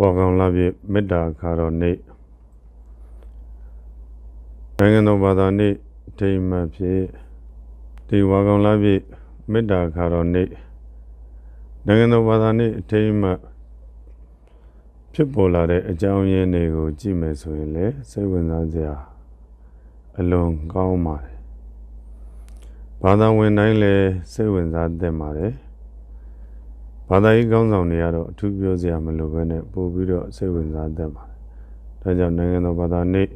ပေါ်ကောင်လာပြည့်မေတ္တာခါတော်နေ့နိုင်ငံတော်ဘာသာနေ့ထိမ်မှဖြစ်ဒီဝါကောင်လာပြည့်မေတ္တာခါတော်နေ့နိုင်ငံတော်ဘာသာနေ့ထိမ်မှဖြစ်ပေါ်လာတဲ့အကြောင်းရင်းတွေကိုကြည့်မယ်ဆိုရင်လည်းစိတ်ဝင်စားစရာအလွန်ကောင်းပါတယ်ဘာသာဝင်တိုင်းလည်းစိတ်ဝင်စားသင့်ပါတယ်ဘာသာရေးကောင်းဆောင်တွေကတော့အထူးပြောစရာမလိုဘဲနဲ့ပို့ပြီးတော့စိတ်ဝင်စားတတ်ပါတယ်။ဒါကြောင့်နိုင်ငံတော်ဘာသာနေ့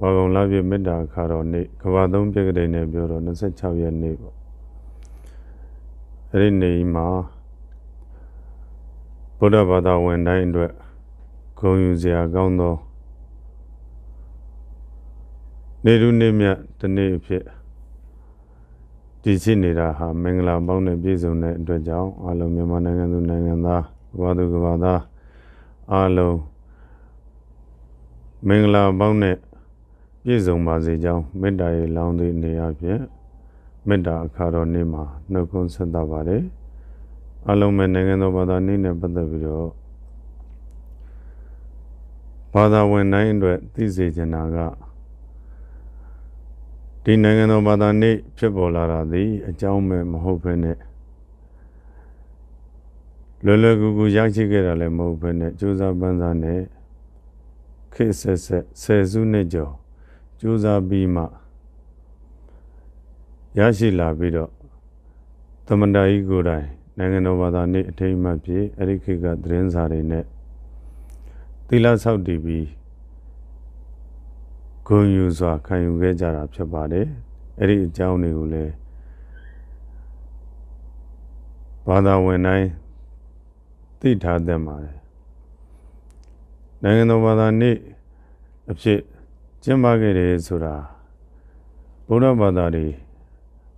ဝါကောင်လပြည့်မေတ္တာခါတော်နေ့ကဘာသုံးပြက္ခဒိန်နဲ့ပြောတော့26ရက်နေ့ပေါ့။အဲ့ဒီနေ့မှာဗုဒ္ဓဘာသာဝင်တိုင်းအတွက်ဂုဏ်ယူစရာကောင်းသောနေရုနေမြတ်တနေ့ဖြစ်တည်ရှိနေတာဟာမင်္ဂလာပေါင်းနဲ့ပြည့်စုံတဲ့အတွက်ကြောင့်အလုံးမြန်မာနိုင်ငံသူနိုင်ငံသားကဘာသူကဘာသားအလုံးမင်္ဂလာပေါင်းနဲ့ပြည့်စုံပါစေကြောင်းမေတ္တာရေလောင်းသည့်နေရာဖြင့်မေတ္တာအခါတော်နေ့မှာနှုတ်ခွန်းဆက်တာပါတယ်အလုံးမဲ့နိုင်ငံတော်ဘာသာနေ့နဲ့ပတ်သက်ပြီးတော့ဘာသာဝင်တိုင်းအတွက်သိစေချင်တာကဒီနိုင်ငံတော်ဘာသာနှင့်ဖြစ်ပေါ်လာတာသည်အကြောင်းမဲ့မဟုတ်ဘဲနဲ့လွယ်လွယ်ကူကူရရှိခဲ့တာလည်းမဟုတ်ဘဲနဲ့ကြိုးစားပန်းစားနဲ့ခေတ်ဆက်ဆက်ဆယ်စုနှစ်ကျော်ကြိုးစားပြီးမှရရှိလာပြီးတော့သမန္တကြီးကိုယ်တိုင်နိုင်ငံတော်ဘာသာနှင့်အထိမ်းအမှတ်ဖြင့်အဲ့ဒီခေတ်ကသတင်းစာတွေနဲ့သီလဆောက်တည်ပြီးဂုဏ်ယူစွာခံယူခဲ့ကြတာဖြစ်ပါတယ်အဲ့ဒီအကြောင်းတွေကိုလည်းဘာသာဝင်တိုင်းသိထားတတ်ပါတယ်နိုင်ငံတော်ဘာသာနေ့အဖြစ်ကျင်းပခဲ့တယ်ဆိုတာဘုရားဘာသာတွေ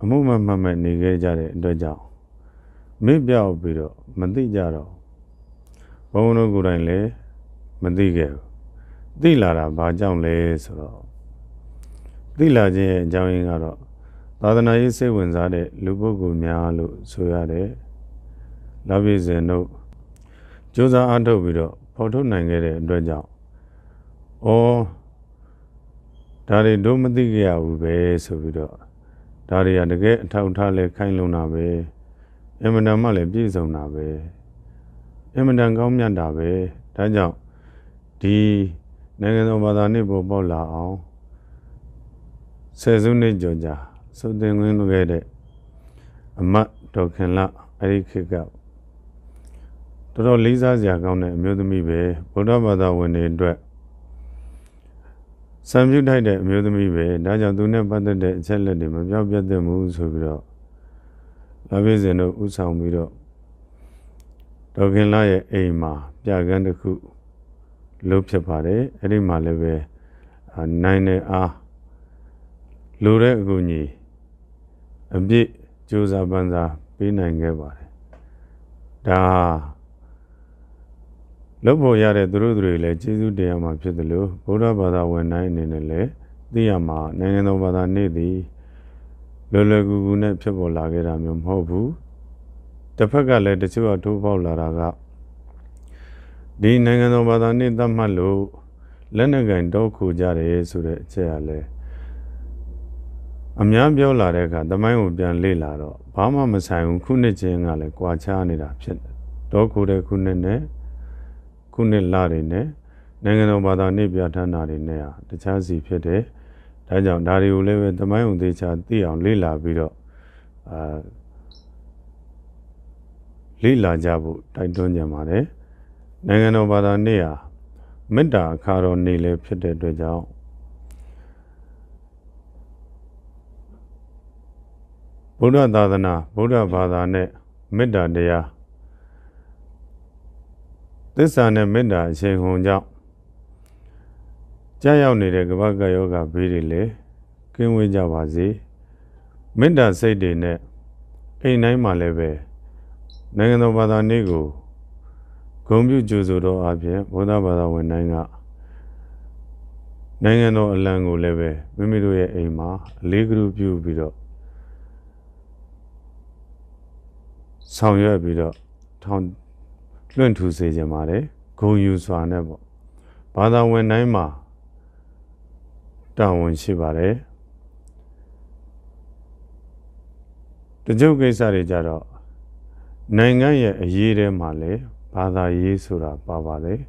အမှုမမှတ်မှတ်နေခဲ့ကြတဲ့အတွက်ကြောင့်မေ့ပြောက်ပြီးတော့မသိကြတော့ဘုန်းတော်ကိုယ်တိုင်လည်းမသိခဲ့ဘူးသိလာတာဘာကြောင့်လဲဆိုတော့သိလာခြင်းရဲ့အကြောင်းရင်းကတော့သာသနာရေးစိတ်ဝင်စားတဲ့လူပုဂ္ဂိုလ်များလို့ဆိုရတယ်။လောက်ပြည့်စင်တို့ကြိုးစားအားထုတ်ပြီးတော့ဖော်ထုတ်နိုင်ခဲ့တဲ့အတွက်ကြောင့်ဩဒါတွေတို့မသိကြရဘူးပဲဆိုပြီးတော့ဒါတွေကတကယ်အထောက်ထားလဲခိုင်းလုံတာပဲအင်မတန်မှလည်းပြည့်စုံတာပဲအင်မတန်ကောင်းမြတ်တာပဲဒါကြောင့်ဒီနိုင်ငံတော်ဘာသာနှင့်ပေါ်ပေါက်လာအောင်ဆယ်စုနှစ်ကျော်ကြာသုတင်ခွင့်လုပ်ခဲ့တဲ့အမတ်ဒေါက်ခင်လအဲ့ဒီခေတ်ကတော်တော်လေးစားစရာကောင်းတဲ့အမျိုးသမီးပဲဗုဒ္ဓဘာသာဝင်တွေအတွက်စံပြုထိုက်တဲ့အမျိုးသမီးပဲဒါကြောင့်သူနဲ့ပတ်သက်တဲ့အချက်လက်တွေမပြောင်းပြတ်သင့်ဘူးဆိုပြီးတော့လာပြည့်စင်တို့ဥဆောင်ပြီးတော့ဒေါက်ခင်လရဲ့အိမ်မှာ ပြကန်းတစ်ခုလို့ဖြစ်ပါတယ်အဲ့ဒီမှာလည်းပဲနိုင်တဲ့အားလိုတဲ့အကူအညီအပြည့်ကြိုးစားပန်းစားပေးနိုင်ခဲ့ပါတယ်ဒါလုတ်ဖို့ရတဲ့သူတို့တွေလည်းကျေးဇူးတင်ရမှာဖြစ်တယ်လို့ဗုဒ္ဓဘာသာဝင်တိုင်းအနေနဲ့လည်းသိရမှာနိုင်ငံတော်ဘာသာနေ့သည်လွယ်လွယ်ကူကူနဲ့ဖြစ်ပေါ်လာခဲ့တာမျိုးမဟုတ်ဘူးတစ်ဖက်ကလည်းတချို့ကထိုးပေါက်လာတာကဒီနိုင်ငံတော်ဘာသာနဲ့သတ်မှတ်လို့လက်နက်ကင် တော့ခုကြတယ်ဆိုတဲ့အချက်အလဲအများပြောလာတဲ့အခါတမိုင်းကိုပြန်လေ့လာတော့ဘာမှမဆိုင်ဘူးခုနှစ်ချင်းကလည်းကြွာချနေတာဖြစ်တယ်တော့ခုတဲ့ခုနှစ်နဲ့ခုနှစ်လတွေနဲ့နိုင်ငံတော်ဘာသာနဲ့ပြဋ္ဌာန်းတာတွေနဲ့ဟာတခြားစီဖြစ်တယ်ဒါကြောင့်ဒါတွေကိုလည်းပဲတမိုင်းုံသေးချာသိအောင်လေ့လာပြီးတော့အာလေ့လာကြဖို့တိုက်တွန်းကြပါတယ်နိုင်ငံတော်ဘာသာနေ့ဟာမေတ္တာအခါတော်နေ့လည်းဖြစ်တဲ့အတွက်ကြောင့်ဗုဒ္ဓသာသနာဗုဒ္ဓဘာသာနဲ့မေတ္တာတရားသစ္စာနဲ့မေတ္တာအရှင်ဟုန်ကြောင့်ကြာရောက်နေတဲ့ကမ္ဘာကယောဂဘေးတွေလည်းကင်းဝေးကြပါစေမေတ္တာစိတ်တွေနဲ့အိမ်တိုင်းမှာလည်းပဲနိုင်ငံတော်ဘာသာနေ့ကိုဂုံပြုကြိုဆိုတော့အပြင်ဘုရားဘာသာဝင်တိုင်းကနိုင်ငံတော်အလံကိုလည်းပဲမိမိတို့ရဲ့အိမ်မှာအလေးကလေးပြုပြီးတော့ဆောင်ရွက်ပြီးတော့ထောင်လွင့်ထူစေခြင်းပါတယ်ဂုံယူစွာနဲ့ပေါ့ဘာသာဝင်တိုင်းမှာတာဝန်ရှိပါတယ်တကြုတ်ကိစ္စတွေကြတော့နိုင်ငံရဲ့အရေးထဲမှာလည်းဘာသာရေးဆိုတာပါပါတယ်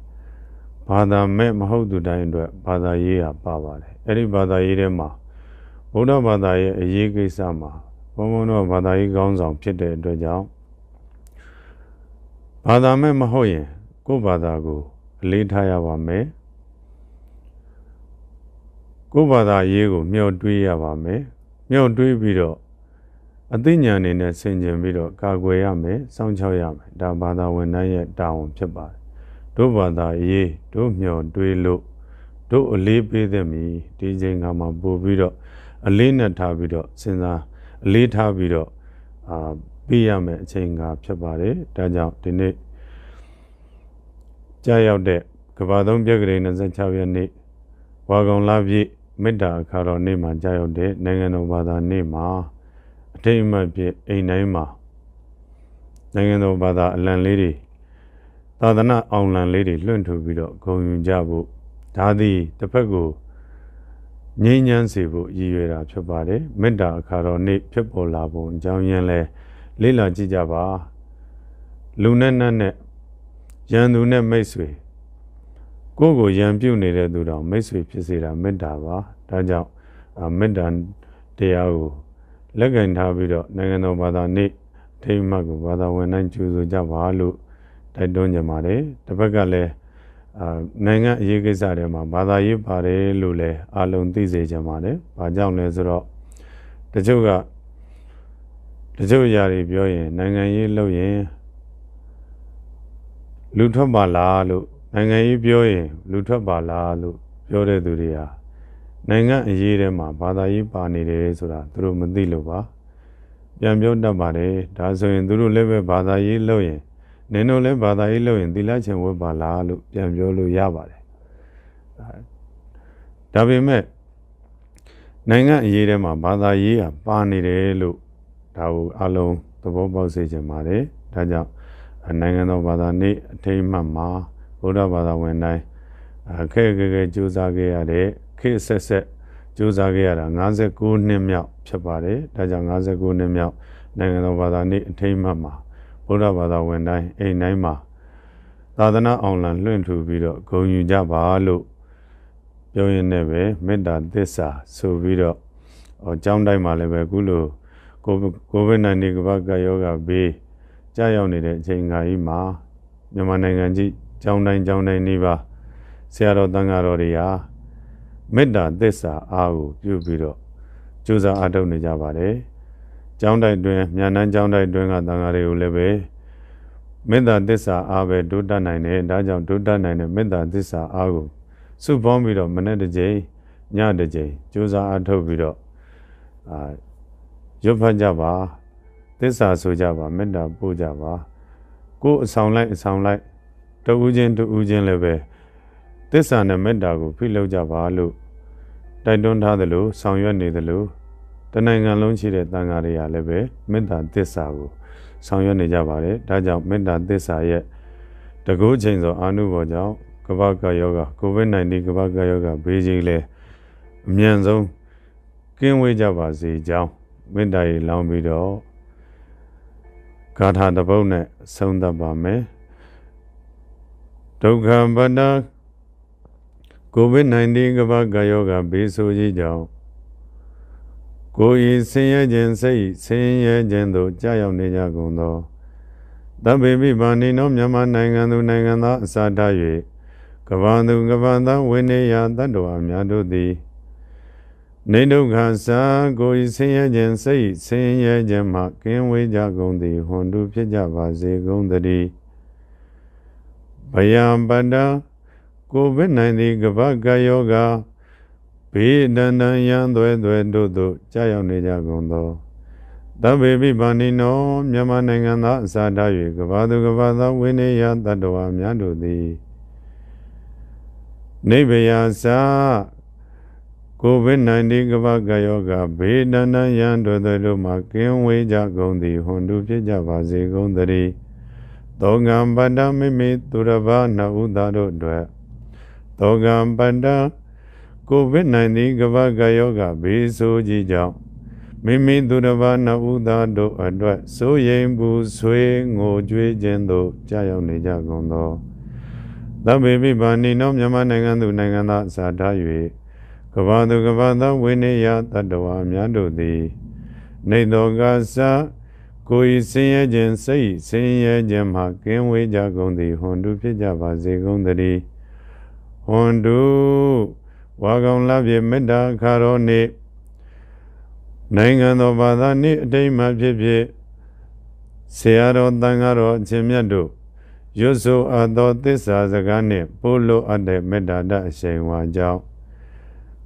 ဘာသာမဲ့မဟုတ်သူတိုင်းအတွက်ဘာသာရေးဟာပါပါတယ်အဲ့ဒီဘာသာရေးထဲမှာဘုရားဘာသာရဲ့အရေးကိစ္စမှာဘုံဘုံတော့ဘာသာရေးကောင်းဆောင်ဖြစ်တဲ့အတွက်ကြောင့်ဘာသာမဲ့မဟုတ်ရင် ကိုယ့်ဘာသာကိုအလေးထားရပါမယ်ကိုယ့်ဘာသာရေးကိုမျှော်တွေးရပါမယ်မျှော်တွေးပြီးတော့အသိဉာဏ်အနေနဲ့ဆင်ခြင်ပြီးတော့ကာကွယ်ရမယ်စောင့်ရှောက်ရမယ်ဒါဘာသာဝင်တိုင်းရဲ့တာဝန်ဖြစ်ပါတယ်တို့ဘာသာရေးတို့မျှော်တွေးလို့တို့အလေးပေးသင့်ပြီဒီချိန်ကမှပို့ပြီးတော့အလေးနဲ့ထားပြီးတော့စဉ်းစားအလေးထားပြီးတော့အာပေးရမယ်အချိန်ကဖြစ်ပါတယ်ဒါကြောင့်ဒီနေ့ကြာရောက်တဲ့ကဘာသုံးပြက္ခရိ26ရက်နေ့ဝါကောင်လပြည့်မေတ္တာအခါတော်နေ့မှာကြာရောက်တဲ့နိုင်ငံတော်ဘာသာနေ့မှာထိတ်မှတ်ဖြင့်အိမ်တိုင်းမှာနိုင်ငံတော်ဘာသာအလံလေးတွေသာသနာအောင်လံလေးတွေလွှင့်ထူပြီးတော့ဂုဏ်ယူကြဖို့ဒါသည်တစ်ဖက်ကိုငြိမ်းချမ်းစေဖို့ရည်ရွယ်တာဖြစ်ပါတယ်မေတ္တာအခါတော်နေ့ဖြစ်ပေါ်လာပုံအကြောင်းရင်းလဲလေ့လာကြည့်ကြပါလူနဲ့နတ်နဲ့ရန်သူနဲ့မိတ်ဆွေကိုယ့်ကိုရန်ပြုတ်နေတဲ့သူတော်မိတ်ဆွေ ဖြစ်စေတာမေတ္တာပါဒါကြောင့်မေတ္တာတရားကိုလက်ကင်ထားပြီးတော့နိုင်ငံတော်ဘာသာနေ့ထိမှတ်ကိုဘာသာဝင်တိုင်းကျူးဆိုကြပါလို့တိုက်တွန်းကြပါတယ်တစ်ဖက်ကလည်းအာနိုင်ငံအရေးကိစ္စတွေမှာဘာသာရေးပါတယ်လို့လည်းအလုံးသိစေကြပါတယ်ဘာကြောင့်လဲဆိုတော့တချို့ကတချို့ຢာတွေပြောရင်နိုင်ငံရေးလုပ်ရင်လူထွက်ပါလားလို့နိုင်ငံရေးပြောရင်လူထွက်ပါလားလို့ပြောတဲ့သူတွေဟာနိုင်ငံအရေးထဲမှာဘာသာရေးပါနေတယ်ဆိုတာသူတို့မသိလို့ပါ ပြန်ပြောတတ်ပါတယ်ဒါဆိုရင်သူတို့လည်းပဲဘာသာရေးလုပ်ရင်နင်တို့လည်းဘာသာရေးလုပ်ရင်သီလရှင်ဝတ်ပါလားလို့ပြန်ပြောလို့ရပါတယ်ဒါပေမဲ့နိုင်ငံအရေးထဲမှာဘာသာရေးကပါနေတယ်လို့ဒါကိုအလုံးသဘောပေါက်စေချင်ပါတယ်ဒါကြောင့်နိုင်ငံတော်ဘာသာနေ့အထိမ်းအမှတ်မှာဘုရားဘာသာဝင်တိုင်းအခက်အခဲကြိုးစားခဲ့ရတဲ့ခေတ်ဆက်ဆက်ကြိုးစားခဲ့ရတာ59နှစ်မြောက်ဖြစ်ပါတယ်ဒါကြောင့်59နှစ်မြောက်နိုင်ငံတော်ဘာသာနေ့အထိမ်းအမှတ်မှာဗုဒ္ဓဘာသာဝင်တိုင်းအိမ်တိုင်းမှာသာသနာအောင်လံလွင့်ထူပြီးတော့ဂုဏ်ယူကြပါလို့ပြောရင်းနဲ့ပဲမေတ္တာသစ္စာဆိုပြီးတော့အကြောင်းတိုင်းမှာလည်းပဲခုလိုကိုဗစ် -19 ကမ္ဘာကယောဂဘေးကြာရောက်နေတဲ့အချိန်ခါကြီးမှာမြန်မာနိုင်ငံကြီးကျောင်းတိုင်းကျောင်းတိုင်းနေပါဆရာတော်တန်ဃာတော်တွေဟာမေတ္တာသစ္စာအားကိုပြုပြီးတော့ကြိုးစားအားထုတ်နေကြပါတယ်။ကျောင်းတိုက်တွင်မြန်နှန်းကျောင်းတိုက်တွင်ကသံဃာတွေကိုလည်းပဲမေတ္တာသစ္စာအားပဲဒုတတ်နိုင်တယ်။ဒါကြောင့်ဒုတတ်နိုင်တဲ့မေတ္တာသစ္စာအားကိုစုပေါင်းပြီးတော့မနေ့တစ်ကြိမ်ညတစ်ကြိမ်ကြိုးစားအားထုတ်ပြီးတော့အာရွတ်ဖတ်ကြပါသစ္စာဆိုကြပါမေတ္တာပို့ကြပါကိုယ်အဆောင်လိုက်အဆောင်လိုက်တူးချင်းတူးချင်းလည်းပဲသစ္စာနဲ့မေတ္တာကိုဖိလုပ်ကြပါလို့တိုက်တွန်းထားသလိုဆောင်ရွက်နေသလိုတနိုင်ငံလုံးရှိတဲ့တန်ဃာတွေရာလည်းပဲမေတ္တာသစ္စာကိုဆောင်ရွက်နေကြပါတယ်။ဒါကြောင့်မေတ္တာသစ္စာရဲ့တကူးချိန်သောအာနုဘောကြောင့်ကမ္ဘာကယောဂ COVID-19 ကမ္ဘာကယောဂဘေးကြီးလဲအမြန်ဆုံးကင်းဝေးကြပါစေကြောင်းမေတ္တာရေလောင်းပြီးတော့ဂါထာတစ်ပုဒ်နဲ့ဆုံးသတ်ပါမယ်။ဒုက္ခပတ္တကိုဗစ် -19 ကမ္ဘာကာယောဂါဘေးဆိုးကြီးကြောင့်ကိုယ်ဤဆင်းရဲခြင်းစိတ်ဆင်းရဲခြင်းတို့ကြာရောက်နေကြကုန်သောတပိပိဗာနေနောမြန်မာနိုင်ငံသူနိုင်ငံသားအစတား၍ကဗံသူကဗံသားဝိနေယတတ္တဝအများတို့သည်နေဒုက္ခစာကိုယ်ဆင်းရဲခြင်းစိတ်ဆင်းရဲခြင်းမှကင်းဝေးကြကုန်သည်ဟွန်တုဖြစ်ကြပါစေကုန်သတည်းဗယံပတ္တကိုဗစ်19ကမ္ဘာကယောဂါဘေးဒန္တန်ရန်သွဲသွဲတို့တို့ကြာရောက်နေကြကုန်သောတဗ္ဗေပိပါဏိနောမြန်မာနိုင်ငံသားအစာထား၍ကဘာသူကဘာသာဝိနည်းယတတ္တဝါများတို့သည်နိဗ္ဗယစာကိုဗစ် -19 ကဘာကယောဂဘေးဒန္တန်ရန်တို့တို့မှကင်းဝေးကြကုန်သည်ဟွန်တို့ဖြစ်ကြပါစေကုန်သတည်းသောကံပတ္တမိမိသူရဘာနှုတ်သားတို့အတွက်သောကံပတ္တကိုဗစ် -19 ကမ္ဘာကယောဂဘေးဆိုးကြီးကြောင့်မိမိသူတစ်ပါးနှစ်ဦးသားတို့အတွက်စိုးရိမ်ပူဆွေးငိုကြွေးခြင်းတို့ကြာရောက်နေကြကုန်သောသဗ္ဗေပိပါဏိနောမြန်မာနိုင်ငံသူနိုင်ငံသားအစာထား၍ကဘာသူကဘာသားဝိနည်းယတတ္တဝါများတို့သည်နေတော်ကစားကိုယ်ဆင်းရဲခြင်းစိတ်ဆင်းရဲခြင်းမှကင်းဝေးကြကုန်သည်ဟွန်တုဖြစ်ကြပါစေကုန်သတည်းဟွန်တုဝါကောင်လပြေမေတ္တာခါရောနေနိုင်ငံတော်ဘာသာနှင့်အတိတ်မှဖြစ်ဖြစ်ဆရာတော်တန်ဃာတော်အရှင်မြတ်တို့ရွတ်ဆိုအပ်သောသစ္စာစကားနှင့်ပို့လို့အပ်တဲ့မေတ္တာတအရှိန်ဝါကြောင့်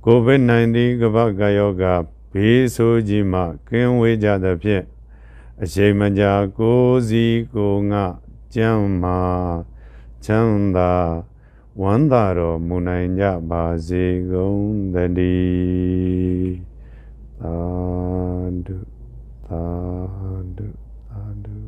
ကိုဗစ် -19 ကမ္ဘာကယောဂဘေးဆိုးကြီးမှကင်းဝေးကြသဖြင့်အရှိန်မကြာကိုစီကိုငကျမ်းမာချမ်းသာဝမ်းသာတော်မူနိုင်ကြပါစေကုန်သတည်းသာဓုသာဓုသာဓု